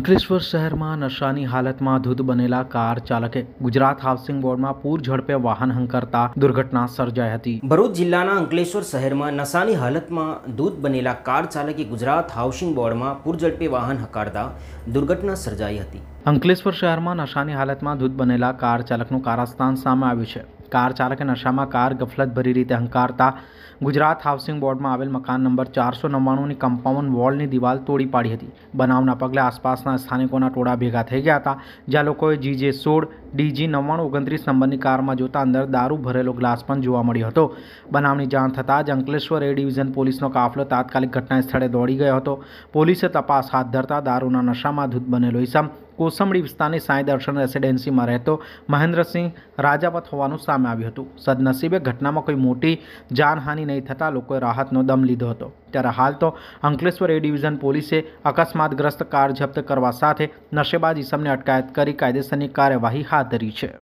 અંકલેશ્વર શહેરમાં નશાની હાલતમાં ધૂત બનેલા કાર ચાલકે ગુજરાત હાઉસિંગ બોર્ડમાં પૂર ઝડપે વાહન હંકારતા દુર્ઘટના સર્જાઈ હતી ભરૂચ જિલ્લાના અંકલેશ્વર શહેરમાં નશાની હાલતમાં ધૂધ બનેલા કાર ચાલકે ગુજરાત હાઉસિંગ બોર્ડમાં પૂર ઝડપે વાહન હંકારતા દુર્ઘટના સર્જાઈ હતી અંકલેશ્વર શહેરમાં નશાની હાલતમાં ધૂધ બનેલા કાર ચાલકનું કારસ્તાન સામે આવ્યું છે કાર ચાલકે નશામાં કાર ગફલતભરી રીતે હંકારતા ગુજરાત હાઉસિંગ બોર્ડમાં આવેલ મકાન નંબર ચારસો નવ્વાણુંની કમ્પાઉન્ડ વોલની દિવાલ તોડી પાડી હતી બનાવના પગલે આસપાસના સ્થાનિકોના ટોળા ભેગા થઈ ગયા હતા જ્યાં લોકોએ જીજે સોળ ડીજી નવ્વાણું ઓગણત્રીસ નંબરની કારમાં જોતા અંદર દારૂ ભરેલો ગ્લાસ પણ જોવા મળ્યો હતો બનાવની જાણ થતાં જ અંકલેશ્વર એ ડિવિઝન પોલીસનો કાફલો તાત્કાલિક ઘટના સ્થળે દોડી ગયો હતો પોલીસે તપાસ હાથ ધરતા દારૂના નશામાં ધૂત બનેલો ઇસમ કોસંબડી વિસ્તારની સાંઈ દર્શન રેસિડેન્સીમાં રહેતો મહેન્દ્રસિંહ રાજાવત હોવાનું સામે આવ્યું હતું સદનસીબે ઘટનામાં કોઈ મોટી જાનહાનિ નહીં થતાં લોકોએ રાહતનો દમ લીધો હતો ત્યારે હાલ તો અંકલેશ્વર એ ડિવિઝન પોલીસે અકસ્માતગ્રસ્ત કાર જપ્ત કરવા સાથે નશેબાજ ઇસમને અટકાયત કરી કાયદેસરની કાર્યવાહી હાથ ધરી છે